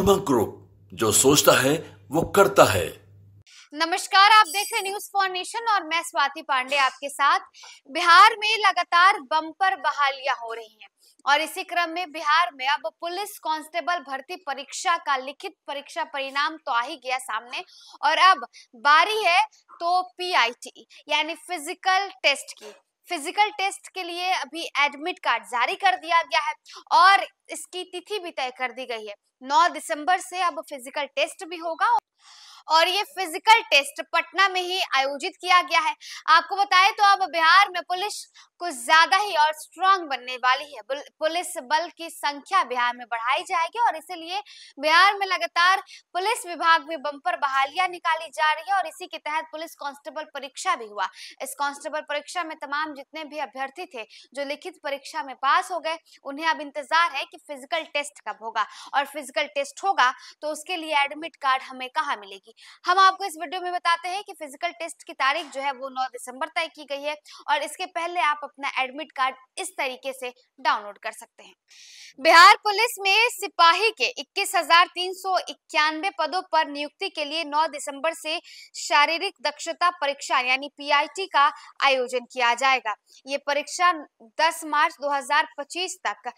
Karma group जो सोचता है वो करता है नमस्कार आप देख रहे न्यूज फॉर नेशन और मैं स्वाति पांडे आपके साथ बिहार में लगातार बम्पर बहालियां हो रही हैं और इसी क्रम में बिहार में अब पुलिस कांस्टेबल भर्ती परीक्षा का लिखित परीक्षा परिणाम तो आ ही गया सामने और अब बारी है तो पीआईटी यानी फिजिकल टेस्ट की फिजिकल टेस्ट के लिए अभी एडमिट कार्ड जारी कर दिया गया है और इसकी तिथि भी तय कर दी गई है 9 दिसंबर से अब फिजिकल टेस्ट भी होगा और ये फिजिकल टेस्ट पटना में ही आयोजित किया गया है आपको बताएं तो अब बिहार में पुलिस कुछ ज्यादा ही और स्ट्रांग बनने वाली है पुलिस बल की संख्या बिहार में बढ़ाई जाएगी और इसीलिए बिहार में लगातार पुलिस विभाग में बम्पर बहालियां निकाली जा रही है और इसी के तहत पुलिस कांस्टेबल परीक्षा भी हुआ इस कांस्टेबल परीक्षा में तमाम जितने भी अभ्यर्थी थे जो लिखित परीक्षा में पास हो गए उन्हें अब इंतजार है कि फिजिकल टेस्ट कब होगा और फिजिकल टेस्ट होगा तो उसके लिए एडमिट कार्ड हमें कहाँ मिलेगी हम आपको इस वीडियो में बताते हैं कि फिजिकल टेस्ट की तारीख जो है वो नौ दिसंबर तय की गई है और इसके पहले आप अपना एडमिट कार्ड इस तरीके से डाउनलोड कर सकते हैं बिहार पुलिस में सिपाही के इक्कीस पदों पर नियुक्ति के लिए नौ दिसंबर से शारीरिक दक्षता परीक्षा यानी पीआईटी का आयोजन किया जाएगा ये परीक्षा 10 मार्च 2025 तक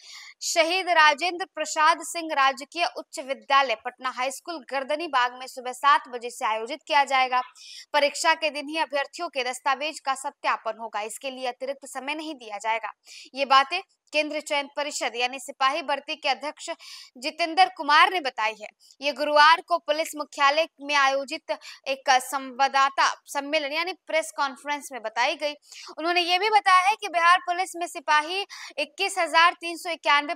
शहीद राजेंद्र प्रसाद सिंह राजकीय उच्च विद्यालय पटना हाई स्कूल गर्दनी बाग में सुबह सात बजे से आयोजित किया जाएगा परीक्षा के दिन ही अभ्यर्थियों के दस्तावेज का सत्यापन होगा इसके लिए अतिरिक्त समय नहीं दिया जाएगा ये बातें केंद्र चयन परिषद यानी सिपाही भर्ती के अध्यक्ष जितेंद्र कुमार ने बताई है ये गुरुवार को पुलिस मुख्यालय में आयोजित एक संवाददाता सम्मेलन यानी प्रेस कॉन्फ्रेंस में बताई गई उन्होंने ये भी बताया है कि बिहार पुलिस में सिपाही इक्कीस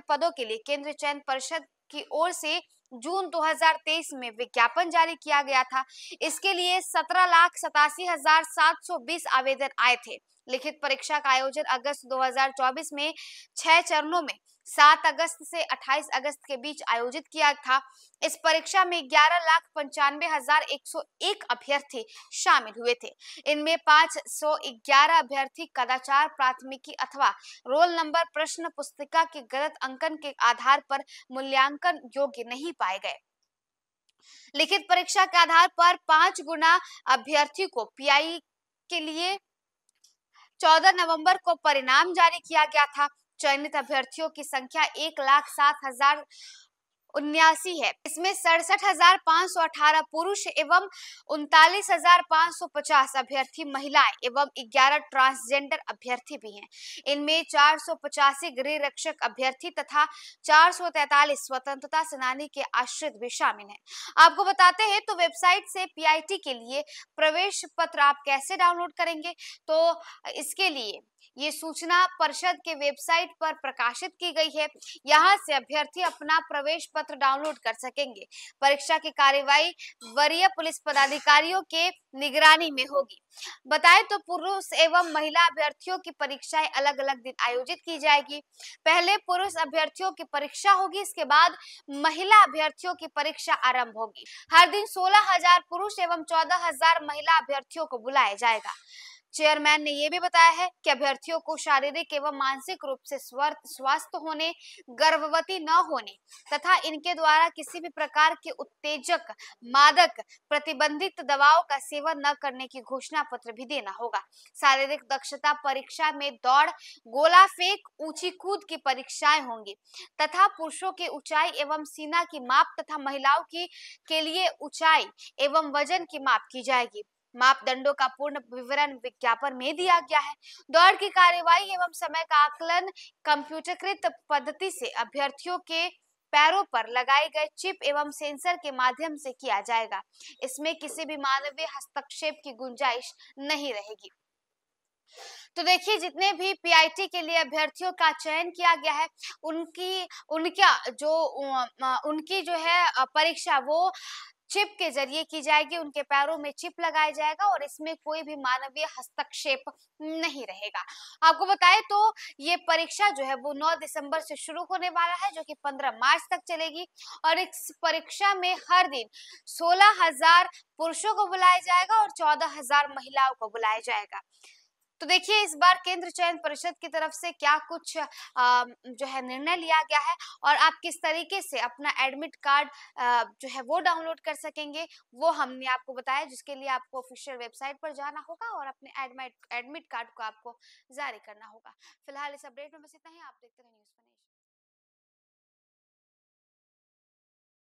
पदों के लिए केंद्र चयन परिषद की ओर से जून 2023 में विज्ञापन जारी किया गया था इसके लिए सत्रह लाख सतासी हजार सात सौ बीस आवेदन आए थे लिखित परीक्षा का आयोजन अगस्त 2024 में छह चरणों में 7 अगस्त से 28 अगस्त के बीच आयोजित किया था इस परीक्षा में ग्यारह लाख पंचानवे हजार एक सौ एक अभ्यर्थी शामिल हुए थे इनमें पांच सौ ग्यारह अभ्यर्थी कदाचार प्राथमिकी अथवा रोल नंबर प्रश्न पुस्तिका के गलत अंकन के आधार पर मूल्यांकन योग्य नहीं पाए गए लिखित परीक्षा के आधार पर पांच गुना अभ्यर्थी को पीआई के लिए चौदह नवंबर को परिणाम जारी किया गया था चयनित अभ्यर्थियों की संख्या एक लाख सात हजार उन्यासी है इसमें सड़सठ हजार पाँच सौ अठारह पुरुष एवं उनतालीस हजार पाँच सौ पचास अभ्यर्थी महिलाएं एवं ग्यारह ट्रांसजेंडर अभ्यर्थी भी हैं इनमें चार सौ पचासी गृह रक्षक अभ्यर्थी तथा चार सौ तैतालीस स्वतंत्रता सेनानी के आश्रित भी शामिल हैं आपको बताते हैं तो वेबसाइट से पीआईटी के लिए प्रवेश पत्र आप कैसे डाउनलोड करेंगे तो इसके लिए ये सूचना परिषद के वेबसाइट पर प्रकाशित की गई है यहाँ से अभ्यर्थी अपना प्रवेश पत्र पत्र डाउनलोड कर सकेंगे परीक्षा की कार्यवाही वरीय पुलिस पदाधिकारियों के निगरानी में होगी बताए तो पुरुष एवं महिला अभ्यर्थियों की परीक्षाएं अलग अलग दिन आयोजित की जाएगी पहले पुरुष अभ्यर्थियों की परीक्षा होगी इसके बाद महिला अभ्यर्थियों की परीक्षा आरंभ होगी हर दिन 16,000 पुरुष एवं 14,000 महिला अभ्यर्थियों को बुलाया जाएगा चेयरमैन ने यह भी बताया है कि अभ्यर्थियों को शारीरिक एवं मानसिक रूप से स्वस्थ होने गर्भवती न होने तथा इनके द्वारा किसी भी प्रकार के उत्तेजक मादक प्रतिबंधित दवाओं का सेवन न करने की घोषणा पत्र भी देना होगा शारीरिक दक्षता परीक्षा में दौड़ गोला फेंक ऊंची कूद की परीक्षाएं होंगी तथा पुरुषों की ऊंचाई एवं सीना की माप तथा महिलाओं की के लिए ऊंचाई एवं वजन की माप की जाएगी मापदंडों का पूर्ण विवरण विज्ञापन में दिया गया है दौड़ की कार्यवाही एवं समय का आकलन कंप्यूटरकृत पद्धति से अभ्यर्थियों के पैरों पर लगाए गए चिप एवं सेंसर के माध्यम से किया जाएगा इसमें किसी भी मानवीय हस्तक्षेप की गुंजाइश नहीं रहेगी तो देखिए जितने भी पीआईटी के लिए अभ्यर्थियों का चयन किया गया है उनकी उनका जो उनकी जो है परीक्षा वो चिप के जरिए की जाएगी उनके पैरों में चिप लगाया जाएगा और इसमें कोई भी मानवीय हस्तक्षेप नहीं रहेगा आपको बताए तो ये परीक्षा जो है वो 9 दिसंबर से शुरू होने वाला है जो कि 15 मार्च तक चलेगी और इस परीक्षा में हर दिन सोलह हजार पुरुषों को बुलाया जाएगा और चौदह हजार महिलाओं को बुलाया जाएगा तो देखिए इस बार केंद्र चयन परिषद की तरफ से क्या कुछ जो है निर्णय लिया गया है और आप किस तरीके से अपना एडमिट कार्ड जो है वो डाउनलोड कर सकेंगे वो हमने आपको बताया जिसके लिए आपको ऑफिशियल वेबसाइट पर जाना होगा और अपने एडमिट एडमिट कार्ड को आपको जारी करना होगा फिलहाल इस अपडेट में बस इतना ही आप देखते रहिए न्यूज़